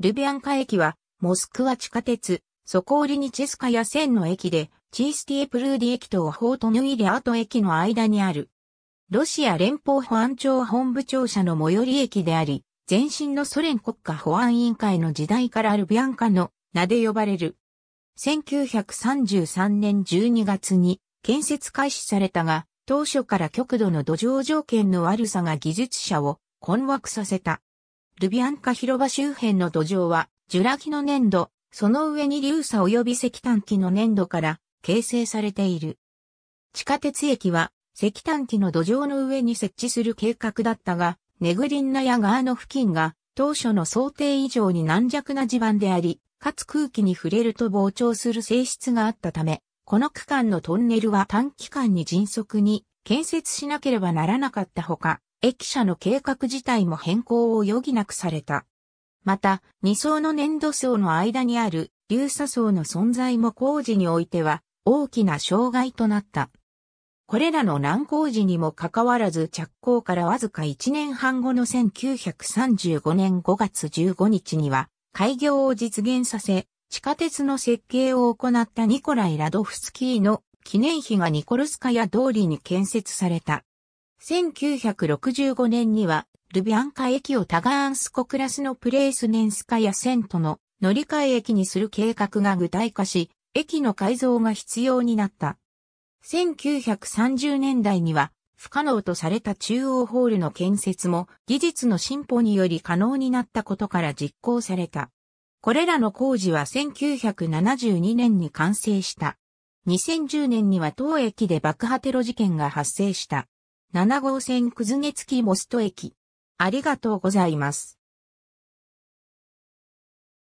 ルビアンカ駅は、モスクワ地下鉄、ソコーリニチェスカヤ線の駅で、チースティエプルーディ駅とホートヌイレアート駅の間にある。ロシア連邦保安庁本部庁舎の最寄り駅であり、前身のソ連国家保安委員会の時代からルビアンカの名で呼ばれる。1933年12月に建設開始されたが、当初から極度の土壌条件の悪さが技術者を困惑させた。ルビアンカ広場周辺の土壌は、ジュラ紀の粘土、その上に硫砂及び石炭紀の粘土から形成されている。地下鉄駅は、石炭紀の土壌の上に設置する計画だったが、ネグリンナヤ川の付近が、当初の想定以上に軟弱な地盤であり、かつ空気に触れると膨張する性質があったため、この区間のトンネルは短期間に迅速に建設しなければならなかったほか、駅舎の計画自体も変更を余儀なくされた。また、二層の粘土層の間にある流砂層の存在も工事においては大きな障害となった。これらの難工事にもかかわらず着工からわずか1年半後の1935年5月15日には開業を実現させ、地下鉄の設計を行ったニコライ・ラドフスキーの記念碑がニコルスカヤ通りに建設された。1965年には、ルビアンカ駅をタガーンスコクラスのプレースネンスカやセントの乗り換え駅にする計画が具体化し、駅の改造が必要になった。1930年代には、不可能とされた中央ホールの建設も技術の進歩により可能になったことから実行された。これらの工事は1972年に完成した。2010年には当駅で爆破テロ事件が発生した。7号線くずげつきモスト駅。ありがとうございます。